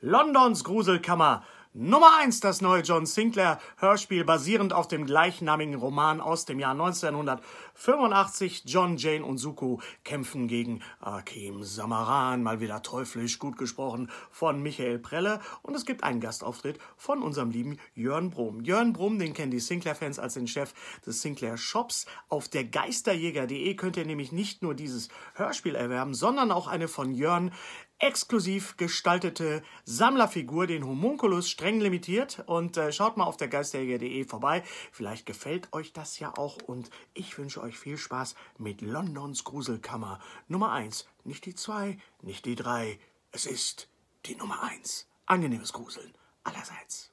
Londons Gruselkammer. Nummer 1 das neue John Sinclair Hörspiel basierend auf dem gleichnamigen Roman aus dem Jahr 1985. John, Jane und Suko kämpfen gegen Akim Samaran, mal wieder teuflisch gut gesprochen von Michael Prelle und es gibt einen Gastauftritt von unserem lieben Jörn Brom. Jörn Brom, den kennen die Sinclair Fans als den Chef des Sinclair Shops. Auf der geisterjäger.de könnt ihr nämlich nicht nur dieses Hörspiel erwerben, sondern auch eine von Jörn exklusiv gestaltete Sammlerfigur, den Homunculus, streng limitiert. Und äh, schaut mal auf der geisterjäger.de vorbei. Vielleicht gefällt euch das ja auch. Und ich wünsche euch viel Spaß mit Londons Gruselkammer. Nummer 1, nicht die 2, nicht die 3. Es ist die Nummer 1. Angenehmes Gruseln allerseits.